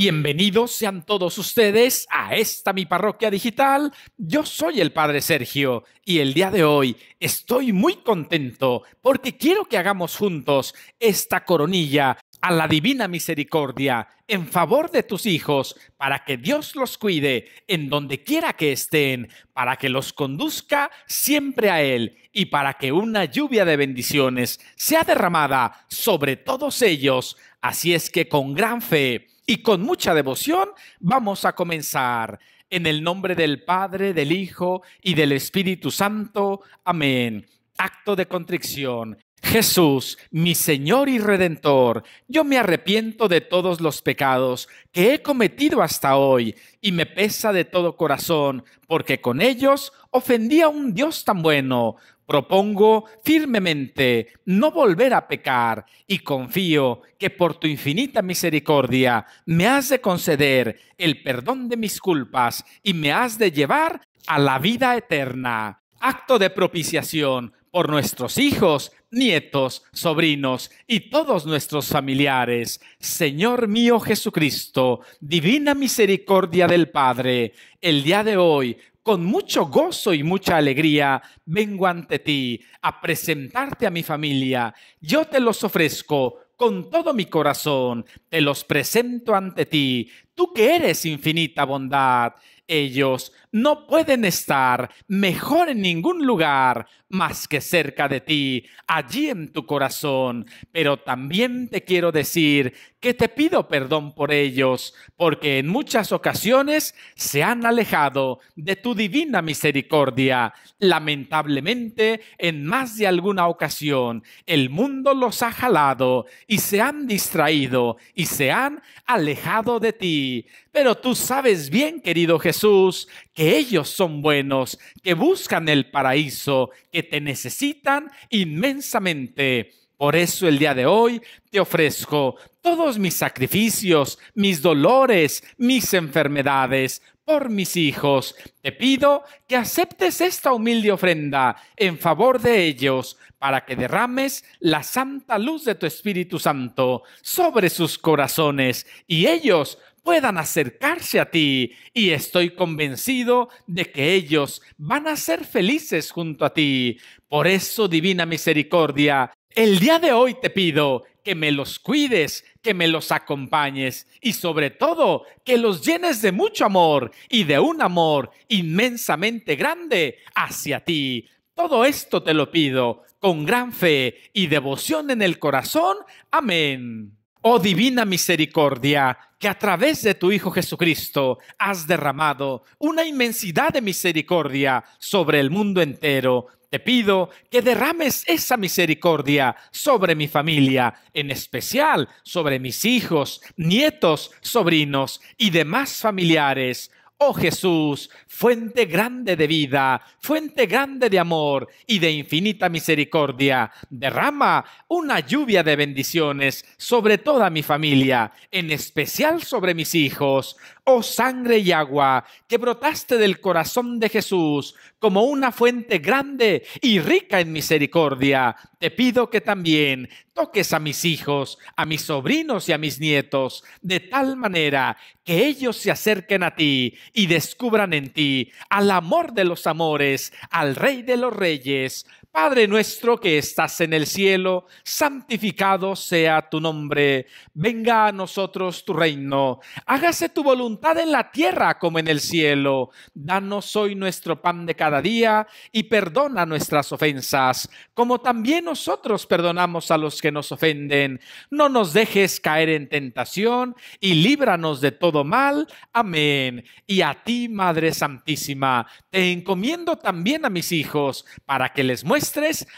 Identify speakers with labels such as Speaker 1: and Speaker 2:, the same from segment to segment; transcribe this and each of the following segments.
Speaker 1: Bienvenidos sean todos ustedes a esta mi parroquia digital. Yo soy el Padre Sergio y el día de hoy estoy muy contento porque quiero que hagamos juntos esta coronilla a la divina misericordia en favor de tus hijos para que Dios los cuide en donde quiera que estén, para que los conduzca siempre a Él y para que una lluvia de bendiciones sea derramada sobre todos ellos. Así es que con gran fe y con mucha devoción vamos a comenzar. En el nombre del Padre, del Hijo y del Espíritu Santo. Amén. Acto de contrición. Jesús, mi Señor y Redentor, yo me arrepiento de todos los pecados que he cometido hasta hoy y me pesa de todo corazón, porque con ellos ofendí a un Dios tan bueno. Propongo firmemente no volver a pecar y confío que por tu infinita misericordia me has de conceder el perdón de mis culpas y me has de llevar a la vida eterna. Acto de propiciación por nuestros hijos, nietos, sobrinos y todos nuestros familiares. Señor mío Jesucristo, divina misericordia del Padre, el día de hoy con mucho gozo y mucha alegría vengo ante ti a presentarte a mi familia. Yo te los ofrezco con todo mi corazón, te los presento ante ti, tú que eres infinita bondad ellos no pueden estar mejor en ningún lugar más que cerca de ti, allí en tu corazón. Pero también te quiero decir que te pido perdón por ellos, porque en muchas ocasiones se han alejado de tu divina misericordia. Lamentablemente, en más de alguna ocasión, el mundo los ha jalado y se han distraído y se han alejado de ti. Pero tú sabes bien, querido Jesús, Jesús que ellos son buenos, que buscan el paraíso, que te necesitan inmensamente. Por eso el día de hoy te ofrezco todos mis sacrificios, mis dolores, mis enfermedades, por mis hijos. Te pido que aceptes esta humilde ofrenda en favor de ellos, para que derrames la santa luz de tu Espíritu Santo sobre sus corazones y ellos puedan acercarse a ti y estoy convencido de que ellos van a ser felices junto a ti. Por eso, divina misericordia, el día de hoy te pido que me los cuides, que me los acompañes y sobre todo que los llenes de mucho amor y de un amor inmensamente grande hacia ti. Todo esto te lo pido con gran fe y devoción en el corazón. Amén oh divina misericordia, que a través de tu Hijo Jesucristo has derramado una inmensidad de misericordia sobre el mundo entero. Te pido que derrames esa misericordia sobre mi familia, en especial sobre mis hijos, nietos, sobrinos y demás familiares Oh Jesús, fuente grande de vida, fuente grande de amor y de infinita misericordia, derrama una lluvia de bendiciones sobre toda mi familia, en especial sobre mis hijos, oh sangre y agua, que brotaste del corazón de Jesús como una fuente grande y rica en misericordia, te pido que también toques a mis hijos, a mis sobrinos y a mis nietos, de tal manera que ellos se acerquen a ti y descubran en ti al amor de los amores, al Rey de los Reyes, Padre nuestro que estás en el cielo, santificado sea tu nombre, venga a nosotros tu reino, hágase tu voluntad en la tierra como en el cielo, danos hoy nuestro pan de cada día y perdona nuestras ofensas, como también nosotros perdonamos a los que nos ofenden, no nos dejes caer en tentación y líbranos de todo mal, amén. Y a ti, Madre Santísima, te encomiendo también a mis hijos, para que les muestren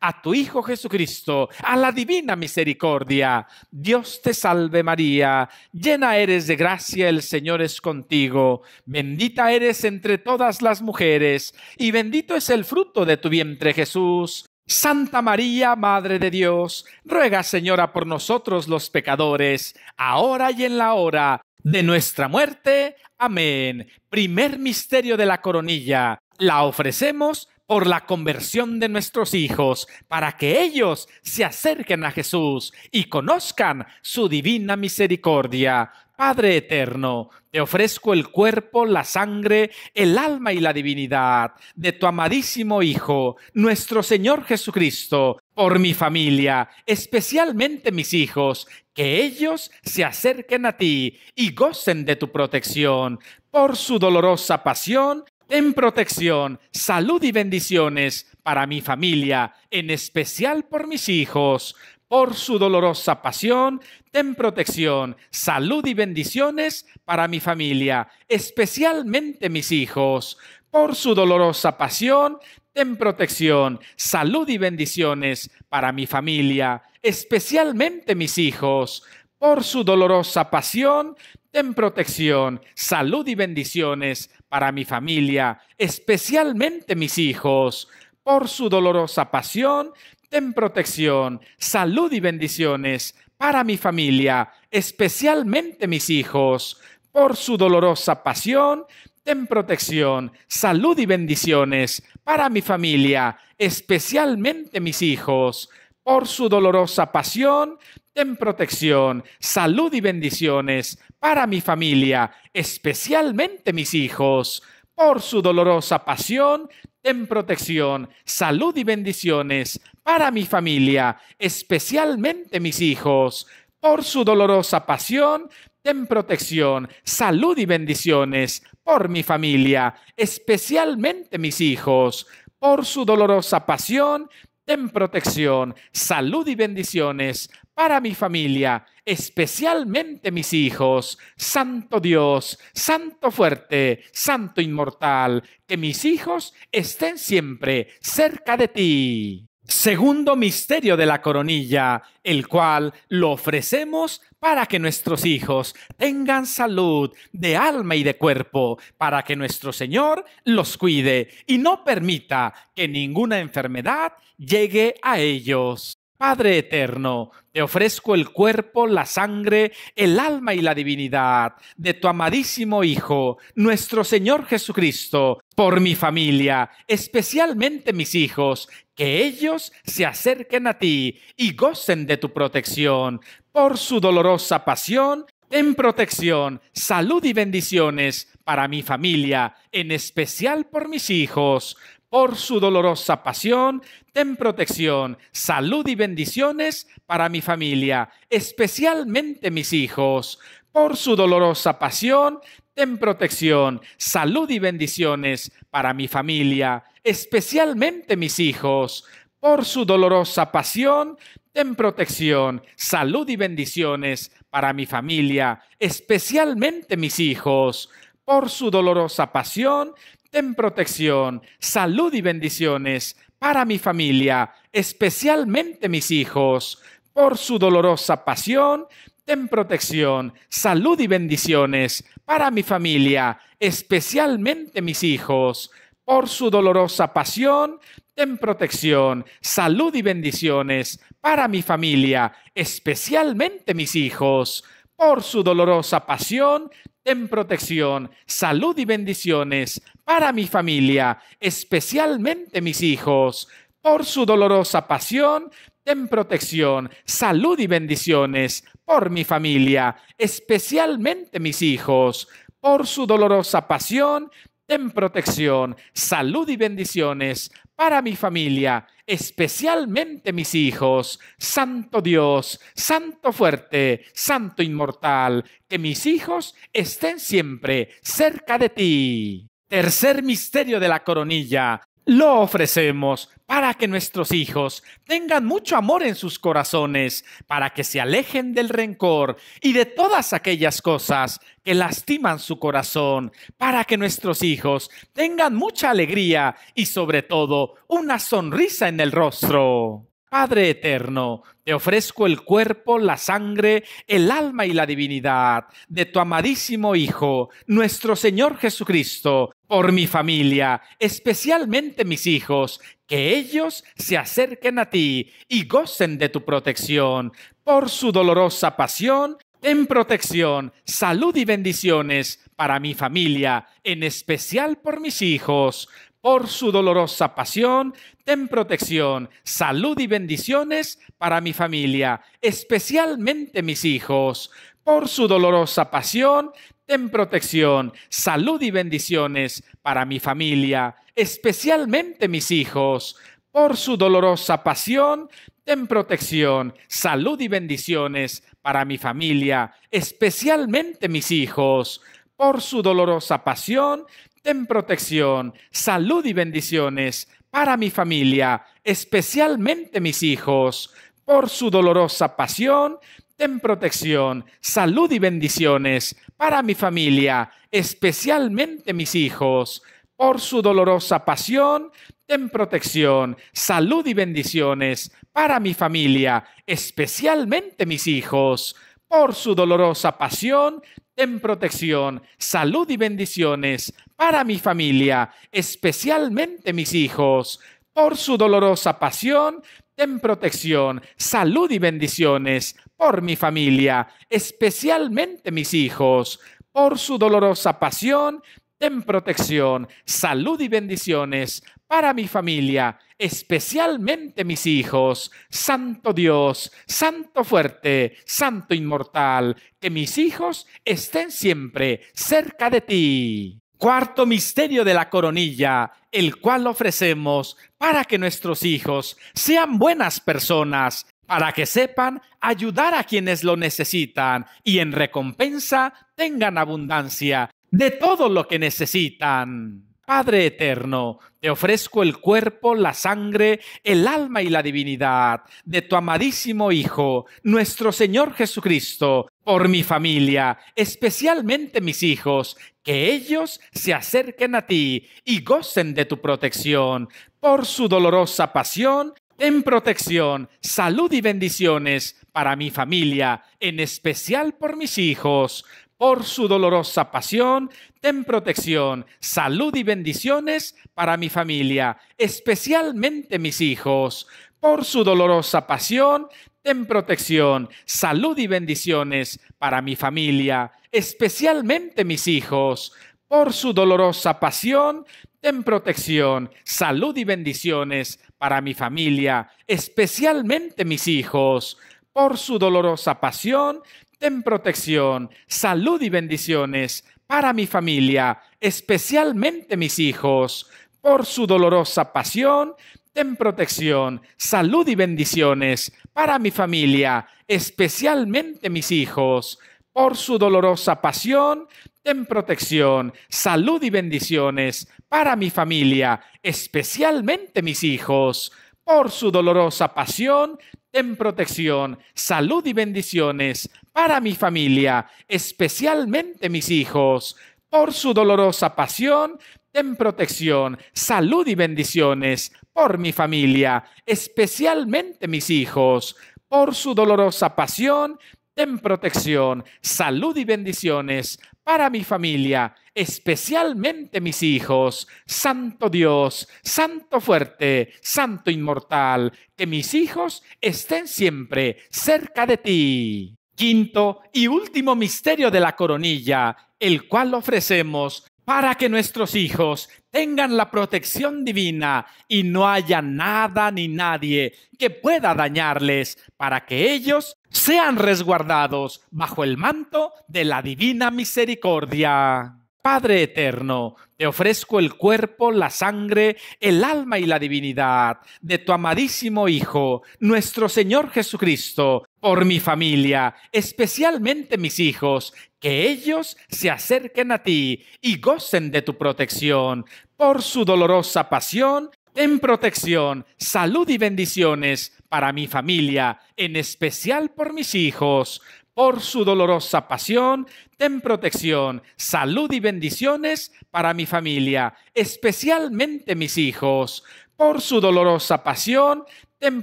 Speaker 1: a tu Hijo Jesucristo, a la divina misericordia. Dios te salve María, llena eres de gracia, el Señor es contigo, bendita eres entre todas las mujeres, y bendito es el fruto de tu vientre Jesús. Santa María, Madre de Dios, ruega Señora por nosotros los pecadores, ahora y en la hora de nuestra muerte. Amén. Primer misterio de la coronilla. La ofrecemos por la conversión de nuestros hijos, para que ellos se acerquen a Jesús y conozcan su divina misericordia. Padre eterno, te ofrezco el cuerpo, la sangre, el alma y la divinidad de tu amadísimo Hijo, nuestro Señor Jesucristo, por mi familia, especialmente mis hijos, que ellos se acerquen a ti y gocen de tu protección. Por su dolorosa pasión, en protección, salud y bendiciones para mi familia, en especial por mis hijos. Por su dolorosa pasión, ten protección, salud y bendiciones para mi familia, especialmente mis hijos. Por su dolorosa pasión, ten protección, salud y bendiciones para mi familia, especialmente mis hijos por su dolorosa pasión, ...ten protección, salud y bendiciones para mi familia, especialmente mis hijos, por su dolorosa pasión, ...ten protección, salud y bendiciones para mi familia, especialmente mis hijos, por su dolorosa pasión, ten protección, salud y bendiciones para mi familia, especialmente mis hijos, por su dolorosa pasión, ten protección, salud y bendiciones para mi familia, especialmente mis hijos. Por su dolorosa pasión, ten protección, salud y bendiciones para mi familia, especialmente mis hijos. Por su dolorosa pasión, ten protección, salud y bendiciones por mi familia, especialmente mis hijos. Por su dolorosa pasión, ten protección, salud y bendiciones para mi familia, especialmente mis hijos. Santo Dios, Santo fuerte, Santo inmortal, que mis hijos estén siempre cerca de ti. Segundo misterio de la coronilla, el cual lo ofrecemos para que nuestros hijos tengan salud de alma y de cuerpo, para que nuestro Señor los cuide y no permita que ninguna enfermedad llegue a ellos. Padre eterno, te ofrezco el cuerpo, la sangre, el alma y la divinidad de tu amadísimo Hijo, nuestro Señor Jesucristo, por mi familia, especialmente mis hijos, que ellos se acerquen a ti y gocen de tu protección. Por su dolorosa pasión, ten protección, salud y bendiciones para mi familia, en especial por mis hijos por su dolorosa pasión, ten protección, salud y bendiciones para mi familia, especialmente mis hijos. Por su dolorosa pasión, ten protección, salud y bendiciones para mi familia, especialmente mis hijos. Por su dolorosa pasión, ten protección, salud y bendiciones para mi familia, especialmente mis hijos. Por su dolorosa pasión, ten protección, salud y bendiciones para mi familia, especialmente mis hijos, por su dolorosa pasión, ten protección, salud y bendiciones para mi familia, especialmente mis hijos, por su dolorosa pasión, ten protección, salud y bendiciones para mi familia, especialmente mis hijos, por su dolorosa pasión, ten protección, salud y bendiciones para mi familia, especialmente mis hijos. Por su dolorosa pasión, ten protección, salud y bendiciones por mi familia, especialmente mis hijos. Por su dolorosa pasión, ten protección, salud y bendiciones para mi familia, especialmente mis hijos, Santo Dios, Santo fuerte, Santo inmortal, que mis hijos estén siempre cerca de ti. Tercer misterio de la coronilla, lo ofrecemos para que nuestros hijos tengan mucho amor en sus corazones, para que se alejen del rencor y de todas aquellas cosas que lastiman su corazón, para que nuestros hijos tengan mucha alegría y sobre todo una sonrisa en el rostro. Padre eterno, te ofrezco el cuerpo, la sangre, el alma y la divinidad de tu amadísimo Hijo, nuestro Señor Jesucristo, por mi familia, especialmente mis hijos, que ellos se acerquen a ti y gocen de tu protección. Por su dolorosa pasión, ten protección, salud y bendiciones para mi familia, en especial por mis hijos por su dolorosa pasión, ten protección, salud y bendiciones para mi familia, especialmente mis hijos. Por su dolorosa pasión, ten protección, salud y bendiciones para mi familia, especialmente mis hijos. Por su dolorosa pasión, ten protección, salud y bendiciones para mi familia, especialmente mis hijos. Por su dolorosa pasión, ten protección, salud y bendiciones para mi familia, especialmente mis hijos, por su dolorosa pasión, ten protección, salud y bendiciones para mi familia, especialmente mis hijos, por su dolorosa pasión, ten protección, salud y bendiciones para mi familia, especialmente mis hijos, por su dolorosa pasión, ten protección, salud y bendiciones para mi familia, especialmente mis hijos. Por su dolorosa pasión, ten protección, salud y bendiciones por mi familia, especialmente mis hijos. Por su dolorosa pasión, en protección, salud y bendiciones para mi familia, especialmente mis hijos. Santo Dios, Santo fuerte, Santo inmortal, que mis hijos estén siempre cerca de ti. Cuarto misterio de la coronilla, el cual ofrecemos para que nuestros hijos sean buenas personas, para que sepan ayudar a quienes lo necesitan y en recompensa tengan abundancia de todo lo que necesitan. Padre eterno, te ofrezco el cuerpo, la sangre, el alma y la divinidad de tu amadísimo Hijo, nuestro Señor Jesucristo, por mi familia, especialmente mis hijos, que ellos se acerquen a ti y gocen de tu protección. Por su dolorosa pasión, En protección, salud y bendiciones para mi familia, en especial por mis hijos por su dolorosa pasión, ten protección, salud y bendiciones para mi familia, especialmente mis hijos. Por su dolorosa pasión, ten protección, salud y bendiciones para mi familia, especialmente mis hijos. Por su dolorosa pasión, ten protección, salud y bendiciones para mi familia, especialmente mis hijos. Por su dolorosa pasión, ten protección, salud y bendiciones para mi familia, especialmente mis hijos, por su dolorosa pasión, ten protección, salud y bendiciones para mi familia, especialmente mis hijos, por su dolorosa pasión, ten protección, salud y bendiciones para mi familia, especialmente mis hijos, por su dolorosa pasión, ten protección, salud y bendiciones para mi familia, especialmente mis hijos. Por su dolorosa pasión, ten protección, salud y bendiciones por mi familia, especialmente mis hijos. Por su dolorosa pasión, ten protección, salud y bendiciones para mi familia, especialmente mis hijos. Santo Dios, Santo fuerte, Santo inmortal, que mis hijos estén siempre cerca de ti. Quinto y último misterio de la coronilla, el cual ofrecemos para que nuestros hijos tengan la protección divina y no haya nada ni nadie que pueda dañarles, para que ellos sean resguardados bajo el manto de la divina misericordia. Padre eterno, te ofrezco el cuerpo, la sangre, el alma y la divinidad de tu amadísimo Hijo, nuestro Señor Jesucristo, por mi familia, especialmente mis hijos, que ellos se acerquen a ti y gocen de tu protección. Por su dolorosa pasión, ten protección, salud y bendiciones para mi familia, en especial por mis hijos por su dolorosa pasión, ten protección, salud y bendiciones para mi familia, especialmente mis hijos. Por su dolorosa pasión, ten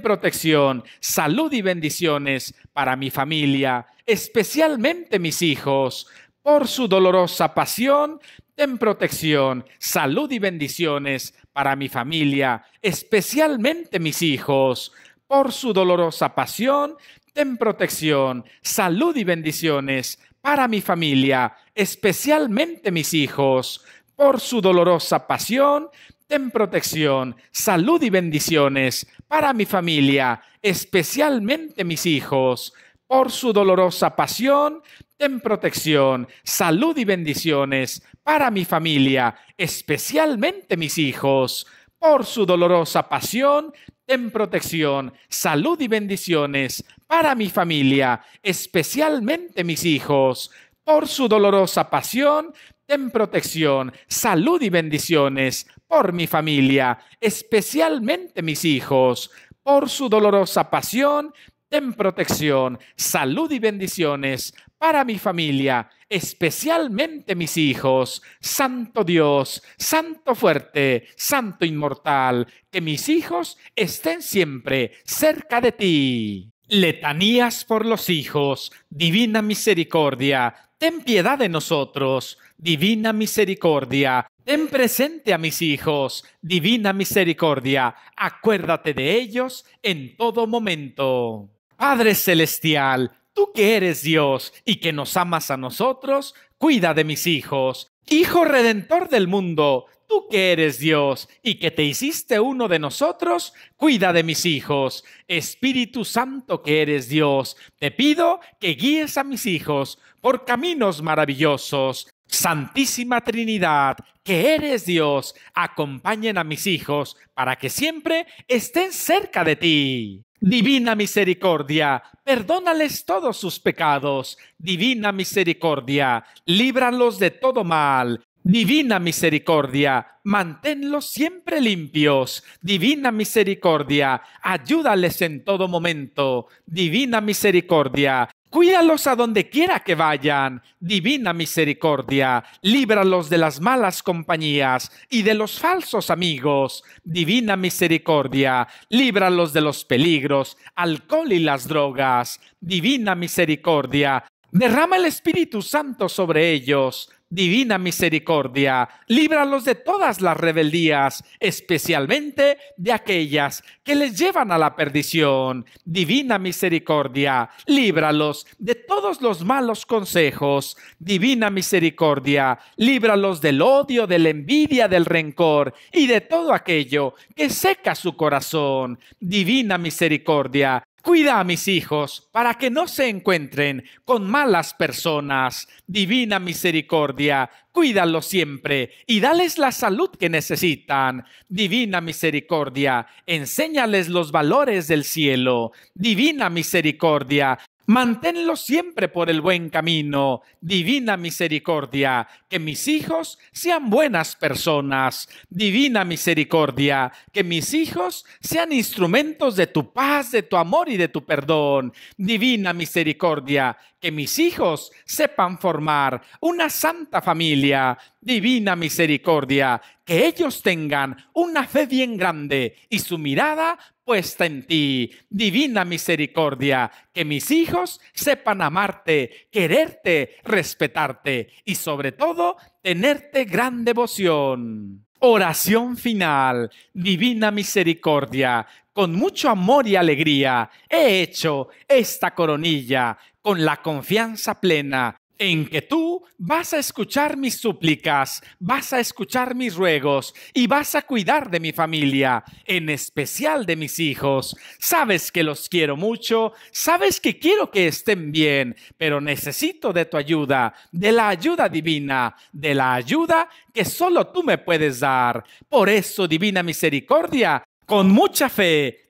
Speaker 1: protección, salud y bendiciones para mi familia, especialmente mis hijos. Por su dolorosa pasión, ten protección, salud y bendiciones para mi familia, especialmente mis hijos. Por su dolorosa pasión, en protección, salud y bendiciones para mi familia, especialmente mis hijos, por su dolorosa pasión, ten protección, salud y bendiciones para mi familia, especialmente mis hijos, por su dolorosa pasión, ten protección, salud y bendiciones para mi familia, especialmente mis hijos, por su dolorosa pasión, en protección, salud y bendiciones para mi familia, especialmente mis hijos. Por su dolorosa pasión, ten protección, salud y bendiciones por mi familia, especialmente mis hijos. Por su dolorosa pasión, ten protección, salud y bendiciones para mi familia, especialmente mis hijos. Santo Dios, Santo fuerte, Santo inmortal, que mis hijos estén siempre cerca de ti. Letanías por los hijos, Divina Misericordia, ten piedad de nosotros, Divina Misericordia, ten presente a mis hijos, Divina Misericordia, acuérdate de ellos en todo momento. Padre Celestial, tú que eres Dios y que nos amas a nosotros, cuida de mis hijos. Hijo redentor del mundo, tú que eres Dios y que te hiciste uno de nosotros, cuida de mis hijos. Espíritu Santo que eres Dios, te pido que guíes a mis hijos por caminos maravillosos. Santísima Trinidad, que eres Dios, acompañen a mis hijos para que siempre estén cerca de ti. Divina misericordia, perdónales todos sus pecados. Divina misericordia, líbralos de todo mal. Divina misericordia, manténlos siempre limpios. Divina misericordia, ayúdales en todo momento. Divina misericordia, Cuídalos a donde quiera que vayan, divina misericordia, líbralos de las malas compañías y de los falsos amigos, divina misericordia, líbralos de los peligros, alcohol y las drogas, divina misericordia, derrama el Espíritu Santo sobre ellos, Divina misericordia, líbralos de todas las rebeldías, especialmente de aquellas que les llevan a la perdición. Divina misericordia, líbralos de todos los malos consejos. Divina misericordia, líbralos del odio, de la envidia, del rencor y de todo aquello que seca su corazón. Divina misericordia, Cuida a mis hijos para que no se encuentren con malas personas. Divina misericordia, cuídalos siempre y dales la salud que necesitan. Divina misericordia, enséñales los valores del cielo. Divina misericordia, Manténlo siempre por el buen camino, divina misericordia, que mis hijos sean buenas personas, divina misericordia, que mis hijos sean instrumentos de tu paz, de tu amor y de tu perdón, divina misericordia, que mis hijos sepan formar una santa familia, divina misericordia, que ellos tengan una fe bien grande y su mirada puesta en ti. Divina misericordia, que mis hijos sepan amarte, quererte, respetarte y sobre todo tenerte gran devoción. Oración final, divina misericordia, con mucho amor y alegría he hecho esta coronilla con la confianza plena en que tú vas a escuchar mis súplicas, vas a escuchar mis ruegos y vas a cuidar de mi familia, en especial de mis hijos. Sabes que los quiero mucho, sabes que quiero que estén bien, pero necesito de tu ayuda, de la ayuda divina, de la ayuda que solo tú me puedes dar. Por eso, divina misericordia, con mucha fe,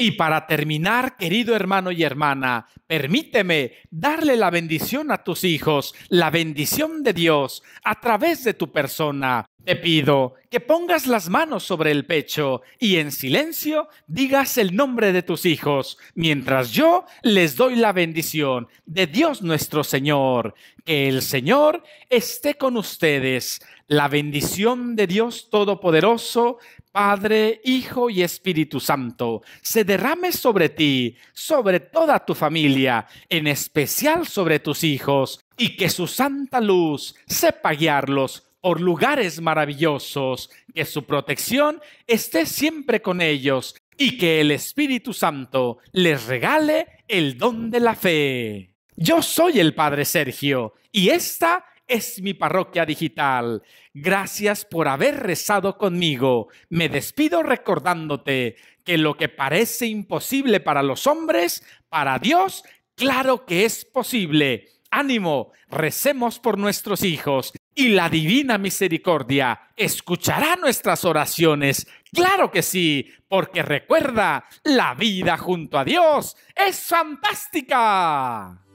Speaker 1: Y para terminar, querido hermano y hermana, permíteme darle la bendición a tus hijos, la bendición de Dios a través de tu persona. Te pido que pongas las manos sobre el pecho y en silencio digas el nombre de tus hijos, mientras yo les doy la bendición de Dios nuestro Señor. Que el Señor esté con ustedes. La bendición de Dios Todopoderoso, Padre, Hijo y Espíritu Santo, se derrame sobre ti, sobre toda tu familia, en especial sobre tus hijos, y que su santa luz sepa guiarlos por lugares maravillosos, que su protección esté siempre con ellos y que el Espíritu Santo les regale el don de la fe. Yo soy el Padre Sergio y esta es mi parroquia digital. Gracias por haber rezado conmigo. Me despido recordándote que lo que parece imposible para los hombres, para Dios, claro que es posible. Ánimo, recemos por nuestros hijos y la divina misericordia escuchará nuestras oraciones. Claro que sí, porque recuerda, la vida junto a Dios es fantástica.